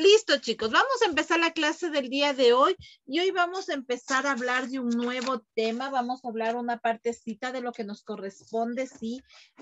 Listo, chicos, vamos a empezar la clase del día de hoy y hoy vamos a empezar a hablar de un nuevo tema. Vamos a hablar una partecita de lo que nos corresponde, sí,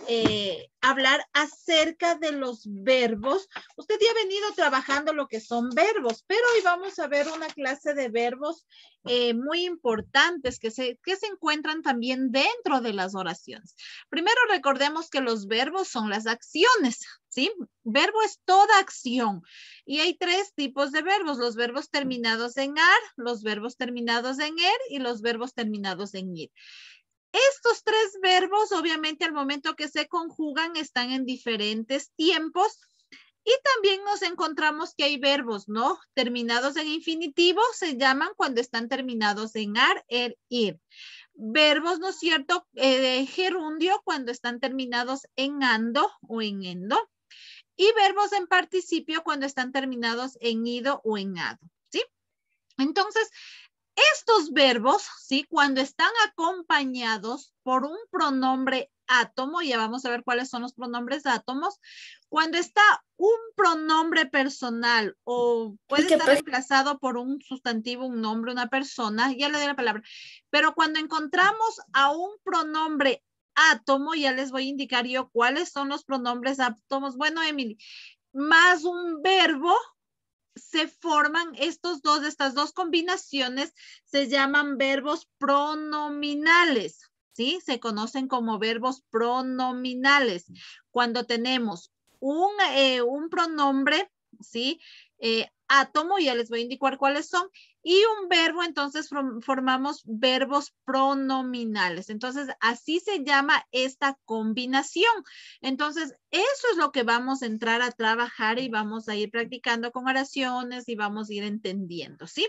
eh, hablar acerca de los verbos. Usted ya ha venido trabajando lo que son verbos, pero hoy vamos a ver una clase de verbos eh, muy importantes que que se encuentran también dentro de las oraciones. Primero recordemos que los verbos son las acciones, ¿sí? Verbo es toda acción y hay tres tipos de verbos, los verbos terminados en ar, los verbos terminados en er y los verbos terminados en ir. Estos tres verbos, obviamente, al momento que se conjugan, están en diferentes tiempos. Y también nos encontramos que hay verbos, ¿no? Terminados en infinitivo se llaman cuando están terminados en ar, er, ir. Verbos, ¿no es cierto? Eh, gerundio cuando están terminados en ando o en endo y verbos en participio cuando están terminados en ido o en ado, ¿sí? Entonces, estos verbos, ¿sí? Cuando están acompañados por un pronombre átomo, ya vamos a ver cuáles son los pronombres átomos, cuando está un pronombre personal o puede estar reemplazado por un sustantivo, un nombre, una persona, ya le doy la palabra, pero cuando encontramos a un pronombre Ah, ya les voy a indicar yo cuáles son los pronombres átomos. Bueno, Emily, más un verbo se forman estos dos, estas dos combinaciones se llaman verbos pronominales, ¿sí? Se conocen como verbos pronominales. Cuando tenemos un, eh, un pronombre, ¿sí? Eh, átomo, ya les voy a indicar cuáles son, y un verbo, entonces formamos verbos pronominales. Entonces, así se llama esta combinación. Entonces, eso es lo que vamos a entrar a trabajar y vamos a ir practicando con oraciones y vamos a ir entendiendo, ¿sí?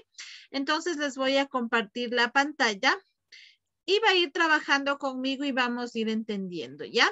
Entonces, les voy a compartir la pantalla y va a ir trabajando conmigo y vamos a ir entendiendo, ¿ya?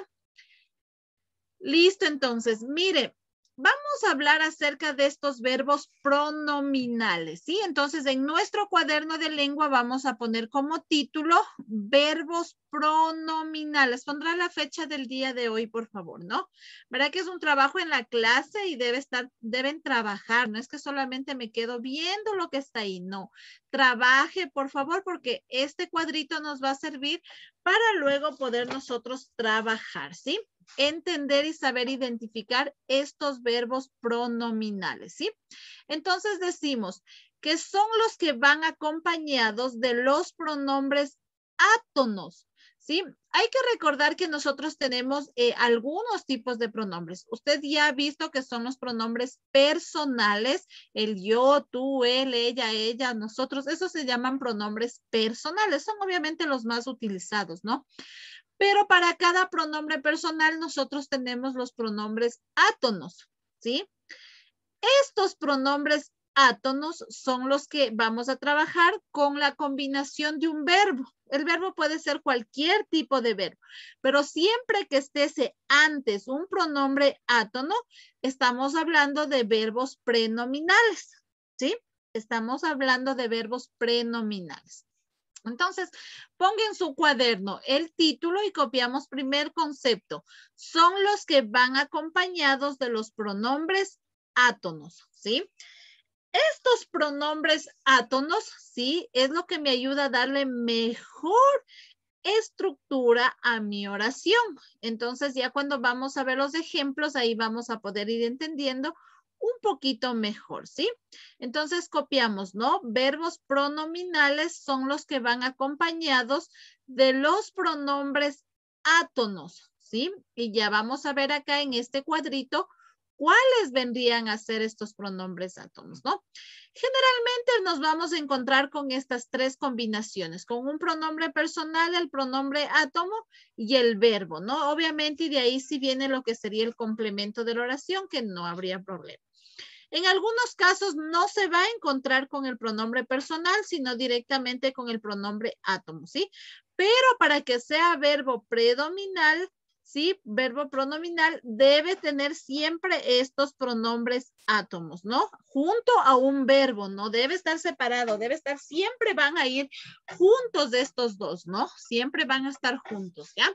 Listo, entonces, mire, Vamos a hablar acerca de estos verbos pronominales, ¿sí? Entonces, en nuestro cuaderno de lengua vamos a poner como título verbos pronominales. Pondrá la fecha del día de hoy, por favor, ¿no? Verá que es un trabajo en la clase y debe estar, deben trabajar, no es que solamente me quedo viendo lo que está ahí, no. Trabaje, por favor, porque este cuadrito nos va a servir para luego poder nosotros trabajar, ¿sí? entender y saber identificar estos verbos pronominales, ¿sí? Entonces decimos que son los que van acompañados de los pronombres átonos, ¿sí? Hay que recordar que nosotros tenemos eh, algunos tipos de pronombres. Usted ya ha visto que son los pronombres personales, el yo, tú, él, ella, ella, nosotros. Esos se llaman pronombres personales. Son obviamente los más utilizados, ¿no? pero para cada pronombre personal nosotros tenemos los pronombres átonos, ¿sí? Estos pronombres átonos son los que vamos a trabajar con la combinación de un verbo. El verbo puede ser cualquier tipo de verbo, pero siempre que esté antes un pronombre átono, estamos hablando de verbos prenominales, ¿sí? Estamos hablando de verbos prenominales. Entonces, ponga en su cuaderno el título y copiamos primer concepto. Son los que van acompañados de los pronombres átonos, ¿sí? Estos pronombres átonos, sí, es lo que me ayuda a darle mejor estructura a mi oración. Entonces, ya cuando vamos a ver los ejemplos, ahí vamos a poder ir entendiendo un poquito mejor, ¿sí? Entonces copiamos, ¿no? Verbos pronominales son los que van acompañados de los pronombres átonos, ¿sí? Y ya vamos a ver acá en este cuadrito cuáles vendrían a ser estos pronombres átomos, ¿no? Generalmente nos vamos a encontrar con estas tres combinaciones, con un pronombre personal, el pronombre átomo y el verbo, ¿no? Obviamente, y de ahí sí viene lo que sería el complemento de la oración, que no habría problema. En algunos casos no se va a encontrar con el pronombre personal, sino directamente con el pronombre átomo, ¿sí? Pero para que sea verbo predominal, ¿sí? Verbo pronominal debe tener siempre estos pronombres átomos, ¿no? Junto a un verbo, no debe estar separado, debe estar, siempre van a ir juntos de estos dos, ¿no? Siempre van a estar juntos, ¿ya?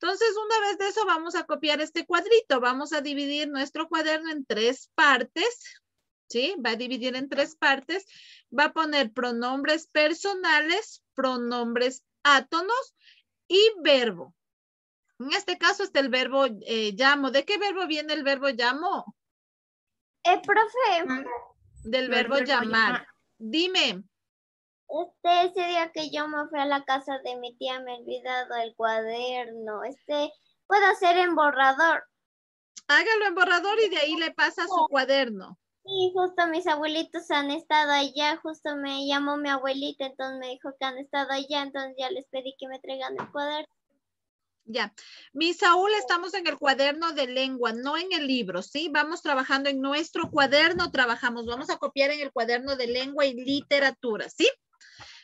Entonces, una vez de eso, vamos a copiar este cuadrito. Vamos a dividir nuestro cuaderno en tres partes. ¿Sí? Va a dividir en tres partes. Va a poner pronombres personales, pronombres átonos y verbo. En este caso está el verbo eh, llamo. ¿De qué verbo viene el verbo llamo? El profe. Ah, Del verbo, llamar. Dime, este, ese día que yo me fui a la casa de mi tía me he olvidado el cuaderno. Este, puedo hacer en borrador. Hágalo en borrador y de ahí le pasa su cuaderno. Sí, justo mis abuelitos han estado allá, justo me llamó mi abuelita, entonces me dijo que han estado allá, entonces ya les pedí que me traigan el cuaderno. Ya. Mi Saúl, estamos en el cuaderno de lengua, no en el libro, ¿sí? Vamos trabajando en nuestro cuaderno, trabajamos, vamos a copiar en el cuaderno de lengua y literatura, ¿sí?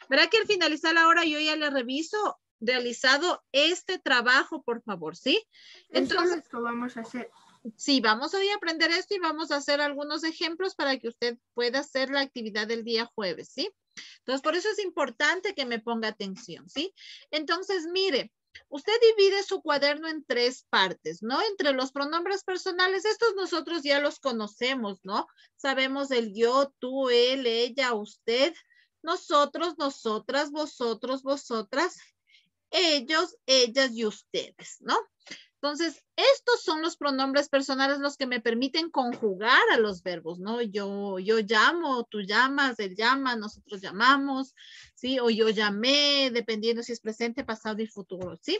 Verá que al finalizar la hora yo ya le reviso realizado este trabajo, por favor, ¿sí? Entonces, vamos a hacer. Sí, vamos hoy a aprender esto y vamos a hacer algunos ejemplos para que usted pueda hacer la actividad del día jueves, ¿sí? Entonces, por eso es importante que me ponga atención, ¿sí? Entonces, mire, usted divide su cuaderno en tres partes, ¿no? Entre los pronombres personales, estos nosotros ya los conocemos, ¿no? Sabemos el yo, tú, él, ella, usted, nosotros, nosotras, vosotros, vosotras, ellos, ellas y ustedes, ¿no? Entonces, estos son los pronombres personales los que me permiten conjugar a los verbos, ¿no? Yo, yo llamo, tú llamas, él llama, nosotros llamamos, ¿sí? O yo llamé, dependiendo si es presente, pasado y futuro, ¿sí?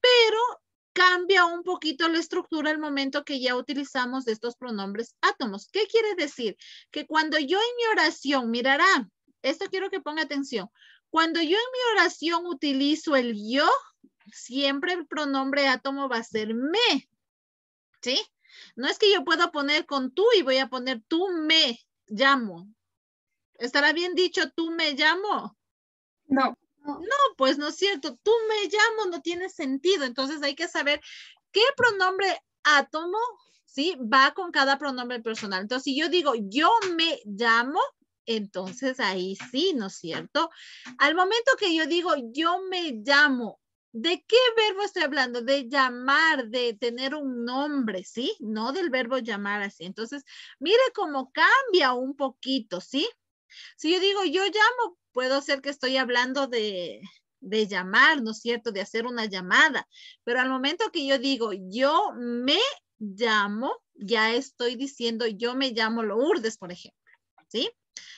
Pero cambia un poquito la estructura el momento que ya utilizamos estos pronombres átomos. ¿Qué quiere decir? Que cuando yo en mi oración mirará, esto quiero que ponga atención. Cuando yo en mi oración utilizo el yo, siempre el pronombre átomo va a ser me. ¿Sí? No es que yo pueda poner con tú y voy a poner tú me llamo. ¿Estará bien dicho tú me llamo? No. No, pues no es cierto. Tú me llamo no tiene sentido. Entonces hay que saber qué pronombre átomo, ¿sí? Va con cada pronombre personal. Entonces, si yo digo yo me llamo, entonces ahí sí, ¿no es cierto? Al momento que yo digo, yo me llamo, ¿de qué verbo estoy hablando? De llamar, de tener un nombre, ¿sí? No del verbo llamar así. Entonces, mire cómo cambia un poquito, ¿sí? Si yo digo, yo llamo, puedo ser que estoy hablando de, de llamar, ¿no es cierto? De hacer una llamada. Pero al momento que yo digo, yo me llamo, ya estoy diciendo, yo me llamo Lourdes, por ejemplo, ¿sí?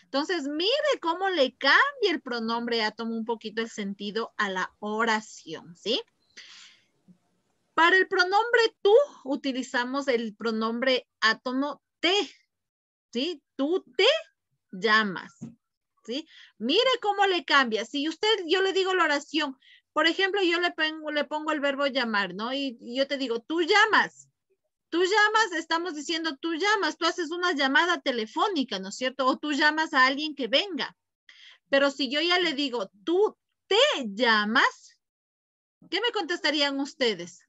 Entonces, mire cómo le cambia el pronombre átomo un poquito el sentido a la oración, ¿sí? Para el pronombre tú utilizamos el pronombre átomo te, ¿sí? Tú te llamas, ¿sí? Mire cómo le cambia. Si usted, yo le digo la oración, por ejemplo, yo le pongo, le pongo el verbo llamar, ¿no? y yo te digo, tú llamas, Tú llamas, estamos diciendo tú llamas, tú haces una llamada telefónica, ¿no es cierto? O tú llamas a alguien que venga. Pero si yo ya le digo, tú te llamas, ¿qué me contestarían ustedes?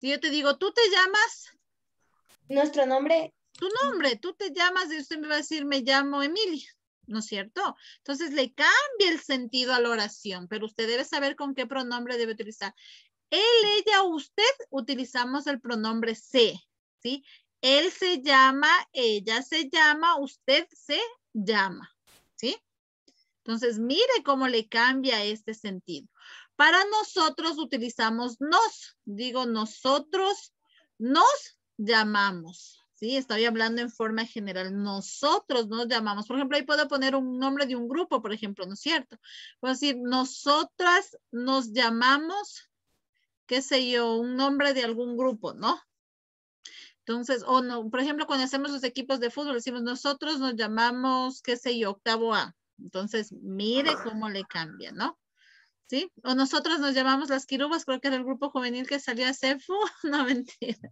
Si yo te digo, tú te llamas. Nuestro nombre. Tu nombre, tú te llamas y usted me va a decir, me llamo Emilia. ¿no es cierto? Entonces le cambia el sentido a la oración, pero usted debe saber con qué pronombre debe utilizar él, ella, usted, utilizamos el pronombre se, ¿sí? Él se llama, ella se llama, usted se llama, ¿sí? Entonces, mire cómo le cambia este sentido. Para nosotros utilizamos nos, digo nosotros nos llamamos, ¿sí? Estoy hablando en forma general, nosotros nos llamamos. Por ejemplo, ahí puedo poner un nombre de un grupo, por ejemplo, ¿no es cierto? Puedo decir, nosotras nos llamamos qué sé yo, un nombre de algún grupo, ¿no? Entonces, o no, por ejemplo, cuando hacemos los equipos de fútbol, decimos nosotros nos llamamos, qué sé yo, octavo A. Entonces, mire cómo le cambia, ¿no? ¿Sí? O nosotros nos llamamos las quirubas, creo que era el grupo juvenil que salió a CEFU, no mentira.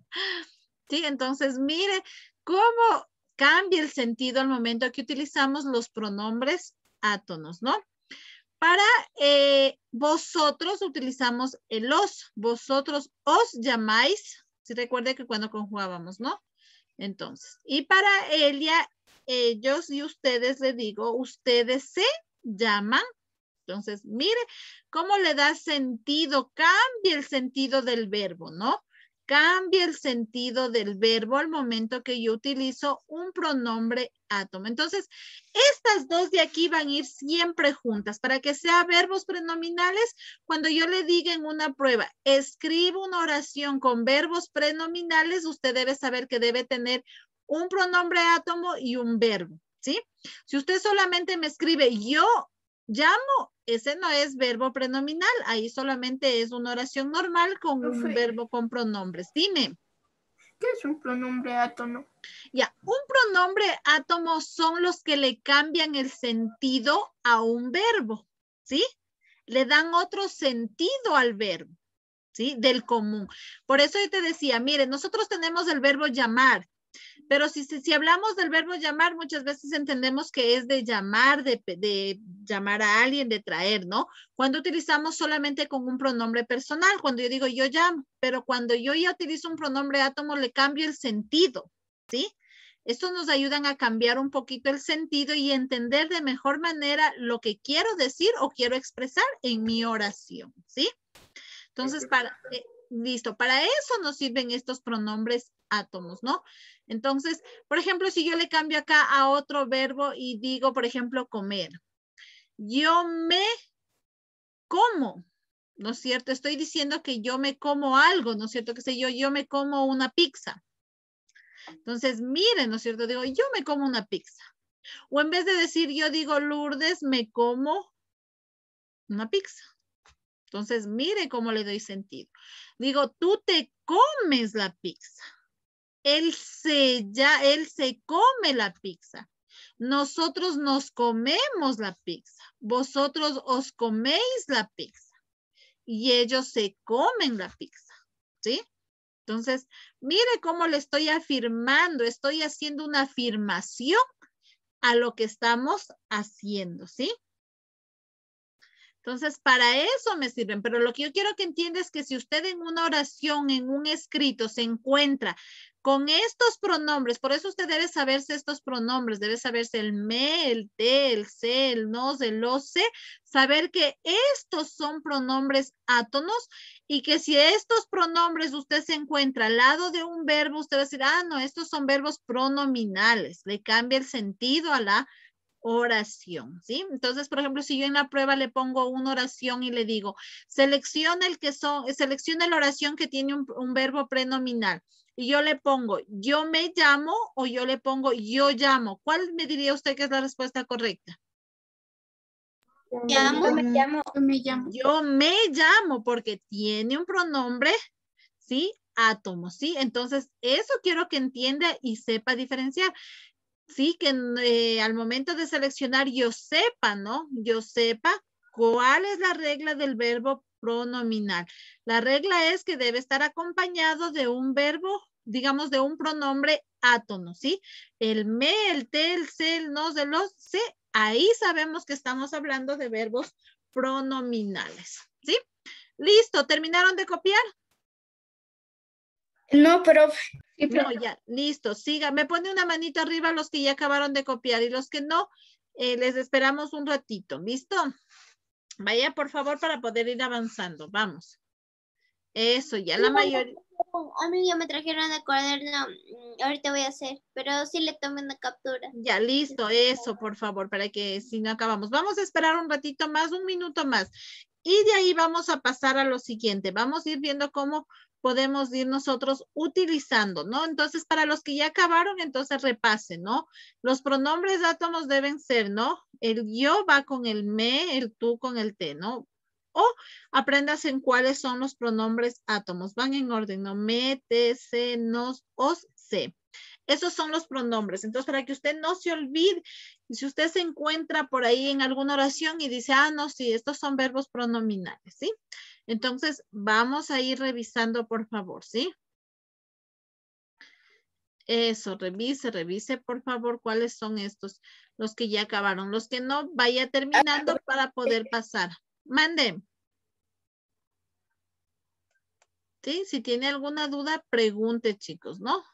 Sí, entonces mire cómo cambia el sentido al momento que utilizamos los pronombres átonos, ¿no? Para eh, vosotros utilizamos el os, vosotros os llamáis, si recuerda que cuando conjugábamos, ¿no? Entonces, y para ella, ellos y ustedes le digo, ustedes se llaman. Entonces, mire cómo le da sentido, cambia el sentido del verbo, ¿no? cambia el sentido del verbo al momento que yo utilizo un pronombre átomo. Entonces, estas dos de aquí van a ir siempre juntas para que sea verbos prenominales. Cuando yo le diga en una prueba, escribo una oración con verbos prenominales, usted debe saber que debe tener un pronombre átomo y un verbo, ¿sí? Si usted solamente me escribe yo llamo, ese no es verbo prenominal, ahí solamente es una oración normal con un verbo con pronombres. Dime. ¿Qué es un pronombre átomo? Ya, un pronombre átomo son los que le cambian el sentido a un verbo, ¿sí? Le dan otro sentido al verbo, ¿sí? Del común. Por eso yo te decía, mire, nosotros tenemos el verbo llamar, pero si, si, hablamos del verbo llamar, muchas veces entendemos que es de llamar, de, de, llamar a alguien, de traer, ¿no? Cuando utilizamos solamente con un pronombre personal, cuando yo digo yo llamo, pero cuando yo ya utilizo un pronombre átomo, le cambio el sentido, ¿sí? Estos nos ayudan a cambiar un poquito el sentido y entender de mejor manera lo que quiero decir o quiero expresar en mi oración, ¿sí? Entonces, para, eh, listo, para eso nos sirven estos pronombres átomos, ¿no? Entonces, por ejemplo, si yo le cambio acá a otro verbo y digo, por ejemplo, comer. Yo me como, ¿no es cierto? Estoy diciendo que yo me como algo, ¿no es cierto? Que sé yo, yo me como una pizza. Entonces, miren, ¿no es cierto? Digo, yo me como una pizza. O en vez de decir, yo digo, Lourdes, me como una pizza. Entonces, miren cómo le doy sentido. Digo, tú te comes la pizza él se, ya, él se come la pizza. Nosotros nos comemos la pizza. Vosotros os coméis la pizza. Y ellos se comen la pizza. ¿Sí? Entonces, mire cómo le estoy afirmando, estoy haciendo una afirmación a lo que estamos haciendo, ¿sí? Entonces, para eso me sirven, pero lo que yo quiero que entiendas es que si usted en una oración, en un escrito, se encuentra con estos pronombres, por eso usted debe saberse estos pronombres, debe saberse el me, el te, el se, el nos, el los, se, saber que estos son pronombres átonos y que si estos pronombres usted se encuentra al lado de un verbo, usted va a decir, ah, no, estos son verbos pronominales, le cambia el sentido a la oración, ¿sí? Entonces, por ejemplo, si yo en la prueba le pongo una oración y le digo, selecciona el que son, selecciona la oración que tiene un, verbo prenominal. Y yo le pongo, yo me llamo o yo le pongo, yo llamo. ¿Cuál me diría usted que es la respuesta correcta? Yo me llamo. me llamo. me llamo, yo me llamo porque tiene un pronombre, ¿sí? Átomo, ¿sí? Entonces, eso quiero que entienda y sepa diferenciar sí, que eh, al momento de seleccionar yo sepa, ¿no? Yo sepa cuál es la regla del verbo pronominal. La regla es que debe estar acompañado de un verbo, digamos, de un pronombre átono, ¿sí? El me, el te, el se, el nos, el los, se. Ahí sabemos que estamos hablando de verbos pronominales, ¿sí? Listo, ¿terminaron de copiar? No, pero... No, ya, listo, siga. Me pone una manita arriba los que ya acabaron de copiar y los que no, eh, les esperamos un ratito, ¿listo? Vaya, por favor, para poder ir avanzando. Vamos. Eso, ya la mayoría... A mí ya me trajeron el cuaderno, mm, ahorita voy a hacer, pero sí le tomé una captura. Ya, listo, eso, por favor, para que si no acabamos. Vamos a esperar un ratito más, un minuto más. Y de ahí vamos a pasar a lo siguiente. Vamos a ir viendo cómo podemos ir nosotros utilizando, ¿no? Entonces, para los que ya acabaron, entonces repasen, ¿no? Los pronombres átomos deben ser, ¿no? El yo va con el me, el tú con el te, ¿no? O aprendas en cuáles son los pronombres átomos. Van en orden, ¿no? Me, te, se, nos, os, se. Esos son los pronombres. Entonces, para que usted no se olvide si usted se encuentra por ahí en alguna oración y dice, ah, no, sí, estos son verbos pronominales, ¿sí? Entonces, vamos a ir revisando, por favor, ¿sí? Eso, revise, revise, por favor, cuáles son estos, los que ya acabaron. Los que no, vaya terminando ah, para poder pasar. Mande. ¿Sí? Si tiene alguna duda, pregunte, chicos, ¿no?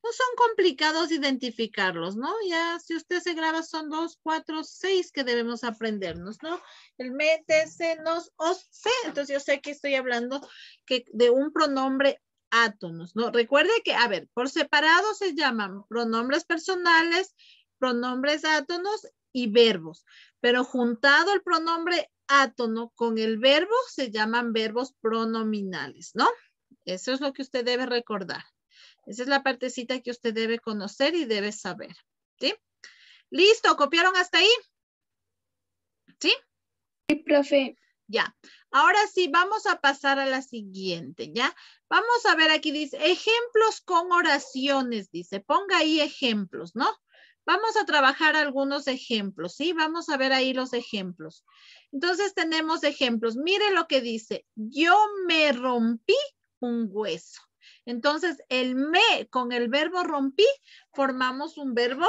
no pues, son complicados identificarlos, ¿no? Ya si usted se graba son dos, cuatro, seis que debemos aprendernos, ¿no? El me, se, nos, os, se. Entonces yo sé que estoy hablando que de un pronombre átonos, ¿no? Recuerde que, a ver, por separado se llaman pronombres personales, pronombres átonos y verbos, pero juntado el pronombre átono con el verbo se llaman verbos pronominales, ¿no? Eso es lo que usted debe recordar. Esa es la partecita que usted debe conocer y debe saber. ¿Sí? Listo, ¿copiaron hasta ahí? ¿Sí? Sí, profe. Ya. Ahora sí, vamos a pasar a la siguiente, ¿ya? Vamos a ver aquí, dice, ejemplos con oraciones, dice. Ponga ahí ejemplos, ¿no? Vamos a trabajar algunos ejemplos, ¿sí? Vamos a ver ahí los ejemplos. Entonces tenemos ejemplos. Mire lo que dice, yo me rompí un hueso. Entonces, el me con el verbo rompí formamos un verbo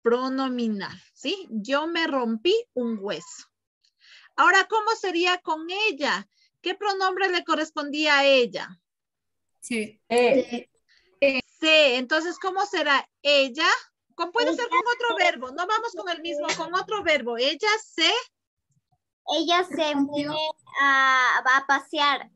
pronominal, ¿sí? Yo me rompí un hueso. Ahora, ¿cómo sería con ella? ¿Qué pronombre le correspondía a ella? Sí. Se. E. E. entonces, ¿cómo será ella? puede ser con otro verbo, no vamos con el mismo, con otro verbo. Ella se... Ella se fue a, pasear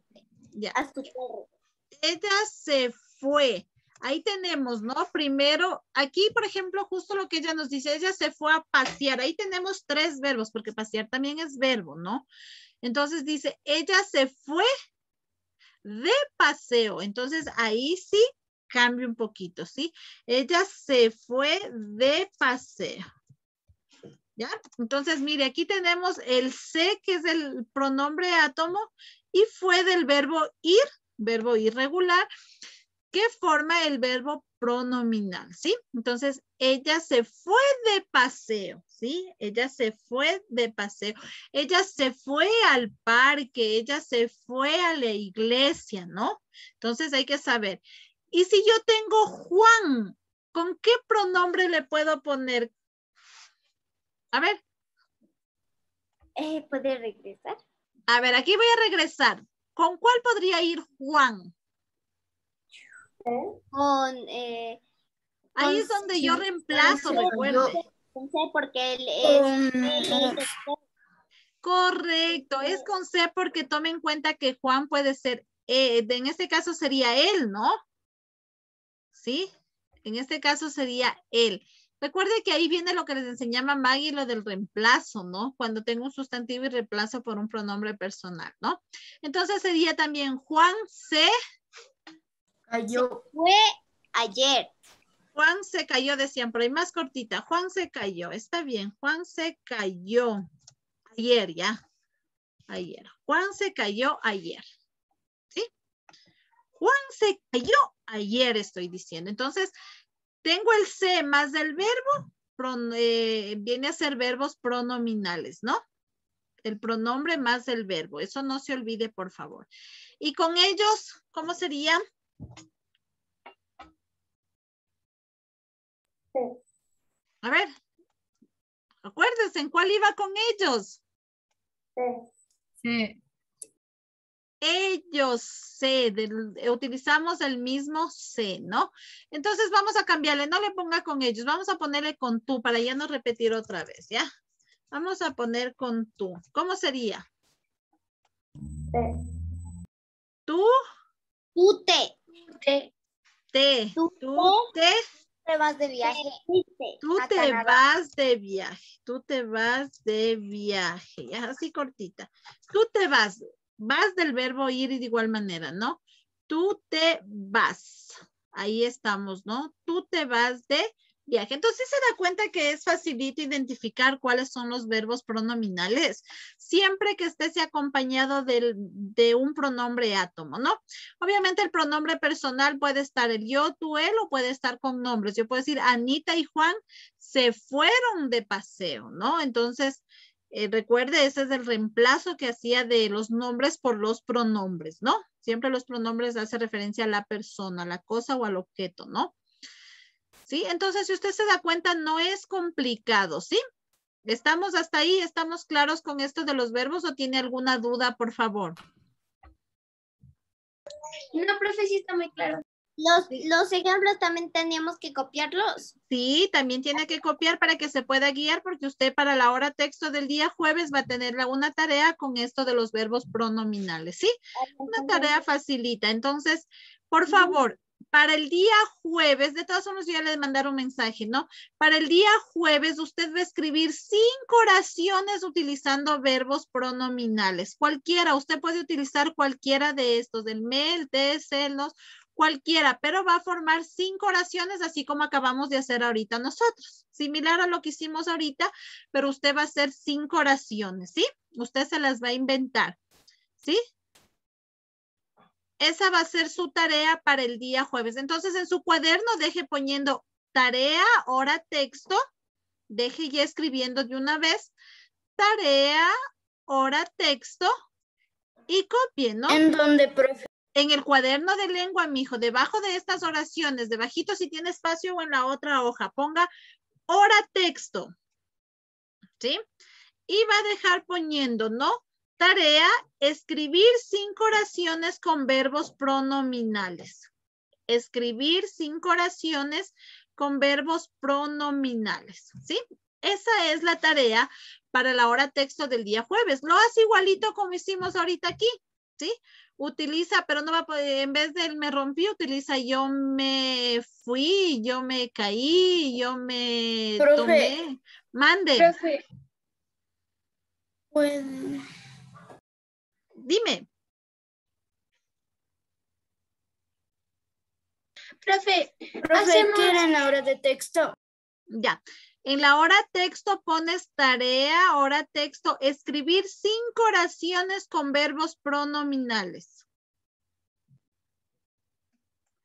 a su perro ella se fue. Ahí tenemos, ¿no? Primero, aquí, por ejemplo, justo lo que ella nos dice, ella se fue a pasear. Ahí tenemos tres verbos, porque pasear también es verbo, ¿no? Entonces dice, ella se fue de paseo. Entonces ahí sí cambia un poquito, ¿sí? Ella se fue de paseo. ¿Ya? Entonces, mire, aquí tenemos el se, que es el pronombre átomo, y fue del verbo ir verbo irregular que forma el verbo pronominal, ¿sí? Entonces, ella se fue de paseo, ¿sí? Ella se fue de paseo, ella se fue al parque, ella se fue a la iglesia, ¿no? Entonces hay que saber. Y si yo tengo Juan, ¿con qué pronombre le puedo poner? A ver. Eh, ¿Puede regresar? A ver, aquí voy a regresar. ¿Con cuál podría ir Juan? ¿Eh? Con... Eh, Ahí es donde yo reemplazo, Con C porque él es... correcto, es con C porque tome en cuenta que Juan puede ser, eh, en este caso sería él, ¿no? ¿Sí? En este caso sería él. Recuerde que ahí viene lo que les enseñaba Maggie, lo del reemplazo, ¿no? Cuando tengo un sustantivo y reemplazo por un pronombre personal, ¿no? Entonces sería también Juan se... Cayó. Fue ayer. Juan se cayó, decían, pero hay más cortita. Juan se cayó, está bien. Juan se cayó ayer, ya. Ayer. Juan se cayó ayer. ¿Sí? Juan se cayó ayer, estoy diciendo. Entonces, tengo el C más del verbo, eh, viene a ser verbos pronominales, ¿no? El pronombre más del verbo. Eso no se olvide, por favor. Y con ellos, ¿cómo sería? Sí. A ver, acuérdense, ¿en cuál iba con ellos? Sí. Sí ellos se, utilizamos el mismo se, ¿no? Entonces vamos a cambiarle, no le ponga con ellos, vamos a ponerle con tú para ya no repetir otra vez, ¿ya? Vamos a poner con tú. ¿Cómo sería? ¿Tú? Tú te. Te. Te. Tú, te. Te vas de viaje. Tú te vas de viaje. Tú te vas de viaje. Así cortita. Tú te vas vas del verbo ir y de igual manera, ¿no? Tú te vas. Ahí estamos, ¿no? Tú te vas de viaje. Entonces se da cuenta que es facilito identificar cuáles son los verbos pronominales, siempre que estés acompañado de un pronombre átomo, ¿no? Obviamente el pronombre personal puede estar el yo, tú, él o puede estar con nombres. Yo puedo decir, Anita y Juan se fueron de paseo, ¿no? Entonces, eh, recuerde, ese es el reemplazo que hacía de los nombres por los pronombres, ¿no? Siempre los pronombres hacen referencia a la persona, a la cosa o al objeto, ¿no? ¿Sí? Entonces, si usted se da cuenta, no es complicado, ¿sí? ¿Estamos hasta ahí? ¿Estamos claros con esto de los verbos o tiene alguna duda, por favor? No, profe, sí está muy claro. Los, ejemplos también teníamos que copiarlos. Sí, también tiene que copiar para que se pueda guiar porque usted para la hora texto del día jueves va a tener una tarea con esto de los verbos pronominales, ¿sí? Una tarea facilita. Entonces, por favor, para el día jueves, de todas formas yo ya les mandar un mensaje, ¿no? Para el día jueves usted va a escribir cinco oraciones utilizando verbos pronominales, cualquiera, usted puede utilizar cualquiera de estos, del me, de, celos, cualquiera, pero va a formar cinco oraciones, así como acabamos de hacer ahorita nosotros. Similar a lo que hicimos ahorita, pero usted va a hacer cinco oraciones, ¿sí? Usted se las va a inventar, ¿sí? Esa va a ser su tarea para el día jueves. Entonces, en su cuaderno deje poniendo tarea, hora, texto. Deje ya escribiendo de una vez. Tarea, hora, texto. Y copie, ¿no? En donde, profe en el cuaderno de lengua, mijo, debajo de estas oraciones, debajito si tiene espacio o en la otra hoja, ponga hora texto. ¿Sí? Y va a dejar poniendo, ¿no? Tarea, escribir cinco oraciones con verbos pronominales. Escribir cinco oraciones con verbos pronominales, ¿sí? Esa es la tarea para la hora texto del día jueves. Lo hace igualito como hicimos ahorita aquí. ¿sí? Utiliza, pero no va a poder, en vez de él me rompí, utiliza yo me fui, yo me caí, yo me tomé. Mande. Profe. Dime. Profe, ¿qué la de texto? Ya. En la hora texto pones tarea, hora texto, escribir cinco oraciones con verbos pronominales.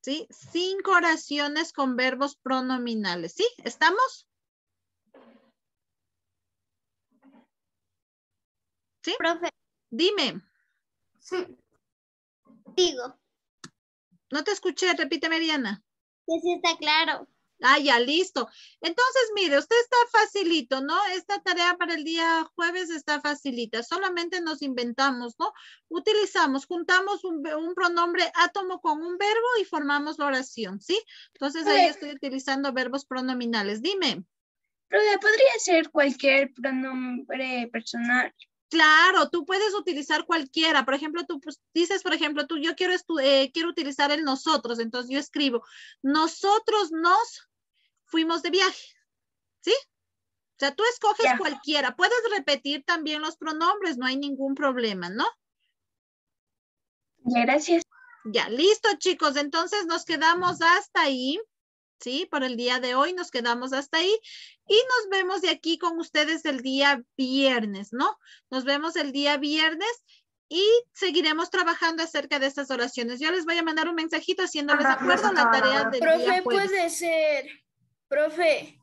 ¿Sí? Cinco oraciones con verbos pronominales. ¿Sí? ¿Estamos? ¿Sí? Profe. Dime. Sí. Digo. No te escuché, repíteme, Mariana. Sí, sí está claro. Ah, ya, listo. Entonces, mire, usted está facilito, ¿no? Esta tarea para el día jueves está facilita. Solamente nos inventamos, ¿no? Utilizamos, juntamos un, pronombre átomo con un verbo y formamos la oración, ¿sí? Entonces, ahí estoy utilizando verbos pronominales. Dime. Pero podría ser cualquier pronombre personal. Claro, tú puedes utilizar cualquiera. Por ejemplo, tú pues, dices, por ejemplo, tú, yo quiero, eh, quiero utilizar el nosotros, entonces yo escribo, nosotros nos fuimos de viaje, ¿sí? O sea, tú escoges cualquiera. Puedes repetir también los pronombres, no hay ningún problema, ¿no? Gracias. Ya, listo chicos. Entonces nos quedamos hasta ahí. ¿sí? Por el día de hoy nos quedamos hasta ahí y nos vemos de aquí con ustedes el día viernes, ¿no? Nos vemos el día viernes y seguiremos trabajando acerca de estas oraciones. Yo les voy a mandar un mensajito haciéndoles acuerdo la tarea del Profe, puede ser, profe.